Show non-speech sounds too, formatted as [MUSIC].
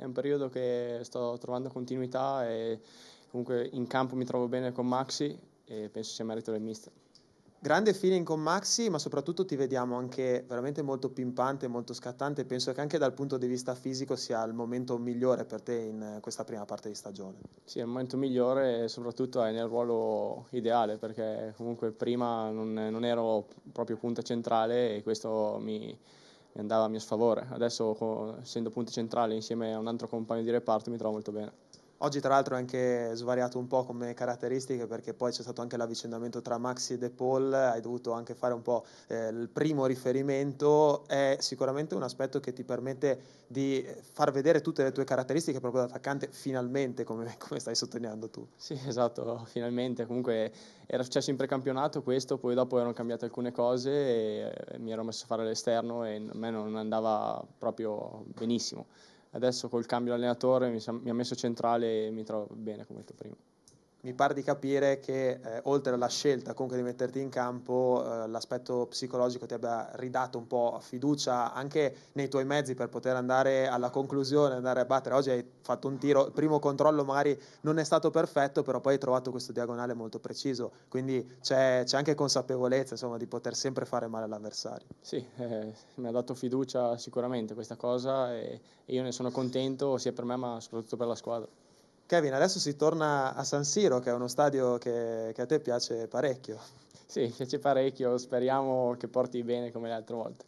è un periodo che sto trovando continuità e comunque in campo mi trovo bene con Maxi e penso sia merito del mister. Grande feeling con Maxi, ma soprattutto ti vediamo anche veramente molto pimpante, molto scattante. Penso che anche dal punto di vista fisico sia il momento migliore per te in questa prima parte di stagione. Sì, è il momento migliore e soprattutto è nel ruolo ideale, perché comunque prima non, non ero proprio punta centrale e questo mi, andava a mio sfavore. Adesso, essendo punti centrali insieme a un altro compagno di reparto, mi trovo molto bene. Oggi tra l'altro è anche svariato un po' come caratteristiche perché poi c'è stato anche l'avvicinamento tra Maxi e De Paul, hai dovuto anche fare un po' eh, il primo riferimento, è sicuramente un aspetto che ti permette di far vedere tutte le tue caratteristiche proprio da attaccante finalmente come, [LAUGHS] come stai sottolineando tu. Sì esatto, finalmente, comunque era successo in precampionato questo, poi dopo erano cambiate alcune cose e eh, mi ero messo a fare l'esterno e a me non andava proprio benissimo adesso col cambio allenatore mi, mi ha messo centrale e mi trovo bene come detto prima mi pare di capire che eh, oltre alla scelta comunque di metterti in campo, eh, l'aspetto psicologico ti abbia ridato un po' fiducia anche nei tuoi mezzi per poter andare alla conclusione, andare a battere. Oggi hai fatto un tiro, il primo controllo magari non è stato perfetto, però poi hai trovato questo diagonale molto preciso, quindi c'è, c'è anche consapevolezza insomma, di poter sempre fare male all'avversario. Sì, eh, mi ha dato fiducia sicuramente questa cosa e, e io ne sono contento sia per me ma soprattutto per la squadra. Kevin, adesso si torna a San Siro, che è uno stadio che, che a te piace parecchio. Sì, piace parecchio, speriamo che porti bene come le altre volte.